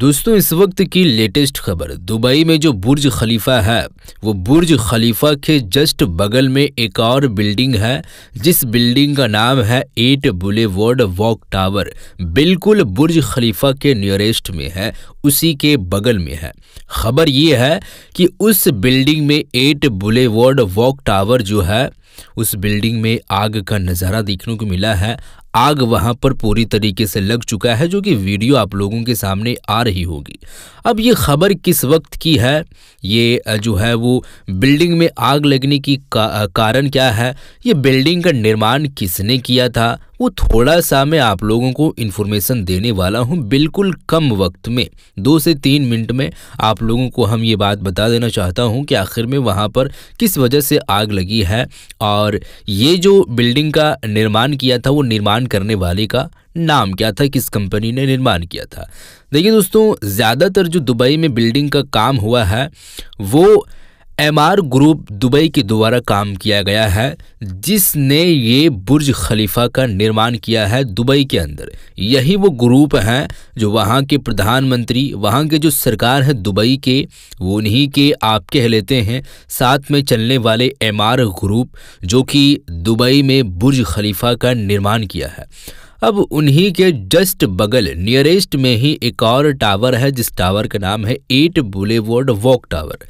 दोस्तों इस वक्त की लेटेस्ट खबर दुबई में जो बुर्ज खलीफा है वो बुर्ज खलीफा के जस्ट बगल में एक और बिल्डिंग है जिस बिल्डिंग का नाम है एट बुलेवर्ड वॉक टावर बिल्कुल बुर्ज खलीफा के नियरेस्ट में है उसी के बगल में है खबर ये है कि उस बिल्डिंग में एट बुलेवर्ड वॉक टावर जो है उस बिल्डिंग में आग का नज़ारा देखने को मिला है आग वहां पर पूरी तरीके से लग चुका है जो कि वीडियो आप लोगों के सामने आ रही होगी अब ये खबर किस वक्त की है ये जो है वो बिल्डिंग में आग लगने की का, कारण क्या है ये बिल्डिंग का निर्माण किसने किया था वो थोड़ा सा मैं आप लोगों को इन्फॉर्मेशन देने वाला हूँ बिल्कुल कम वक्त में दो से तीन मिनट में आप लोगों को हम ये बात बता देना चाहता हूँ कि आखिर में वहाँ पर किस वजह से आग लगी है और ये जो बिल्डिंग का निर्माण किया था वो निर्माण करने वाले का नाम क्या था किस कंपनी ने निर्माण किया था देखिए दोस्तों ज़्यादातर जो दुबई में बिल्डिंग का काम हुआ है वो एम आर ग्रुप दुबई के द्वारा काम किया गया है जिसने ये बुर्ज खलीफा का निर्माण किया है दुबई के अंदर यही वो ग्रुप हैं जो वहाँ के प्रधानमंत्री वहाँ के जो सरकार है दुबई के वो उन्हीं के आप कह लेते हैं साथ में चलने वाले एम आर ग्रुप जो कि दुबई में बुर्ज खलीफा का निर्माण किया है अब उन्हीं के जस्ट बगल नियरेस्ट में ही एक और टावर है जिस टावर का नाम है एट बुलेवर्ड वॉक टावर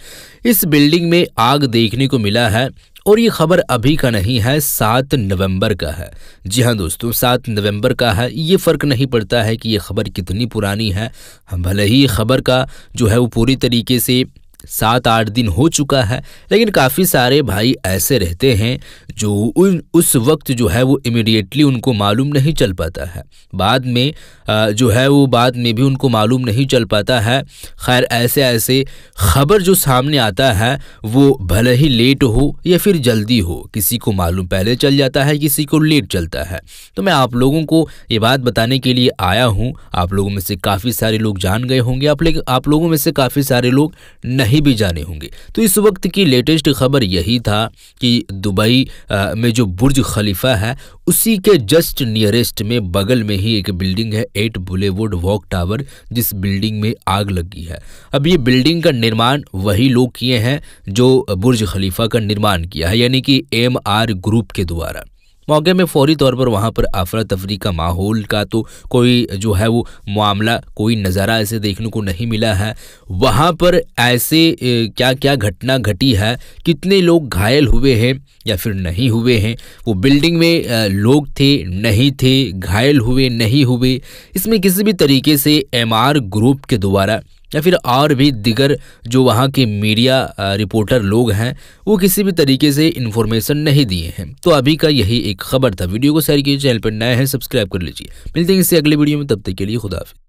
इस बिल्डिंग में आग देखने को मिला है और ये खबर अभी का नहीं है सात नवंबर का है जी हाँ दोस्तों सात नवंबर का है ये फ़र्क नहीं पड़ता है कि ये खबर कितनी पुरानी है हम भले ही खबर का जो है वो पूरी तरीके से सात आठ दिन हो चुका है लेकिन काफ़ी सारे भाई ऐसे रहते हैं जो उन उस वक्त जो है वो इमिडिएटली उनको मालूम नहीं चल पाता है बाद में जो है वो बाद में भी उनको मालूम नहीं चल पाता है खैर ऐसे ऐसे खबर जो सामने आता है वो भले ही लेट हो या फिर जल्दी हो किसी को मालूम पहले चल जाता है किसी को लेट चलता है तो मैं आप लोगों को ये बात बताने के लिए आया हूँ आप लोगों में से काफ़ी सारे लोग जान गए होंगे आप, लोगों में से काफ़ी सारे लोग नहीं नहीं भी जाने होंगे तो इस वक्त की लेटेस्ट खबर यही था कि दुबई में जो बुर्ज खलीफा है उसी के जस्ट नियरेस्ट में बगल में ही एक बिल्डिंग है एट बुलेवुड वॉक टावर जिस बिल्डिंग में आग लगी है अब ये बिल्डिंग का निर्माण वही लोग किए हैं जो बुर्ज खलीफा का निर्माण किया है यानी कि एम आर ग्रुप के द्वारा मौके में फौरी तौर पर वहाँ पर अफरा तफरी का माहौल का तो कोई जो है वो मामला कोई नज़ारा ऐसे देखने को नहीं मिला है वहाँ पर ऐसे क्या क्या घटना घटी है कितने लोग घायल हुए हैं या फिर नहीं हुए हैं वो बिल्डिंग में लोग थे नहीं थे घायल हुए नहीं हुए इसमें किसी भी तरीके से एम ग्रुप के द्वारा या फिर और भी दिगर जो वहाँ के मीडिया रिपोर्टर लोग हैं वो किसी भी तरीके से इन्फॉर्मेशन नहीं दिए हैं तो अभी का यही एक खबर था वीडियो को शेयर कीजिए चैनल पर नए है सब्सक्राइब कर लीजिए मिलते हैं इससे अगले वीडियो में तब तक के लिए खुदाफिज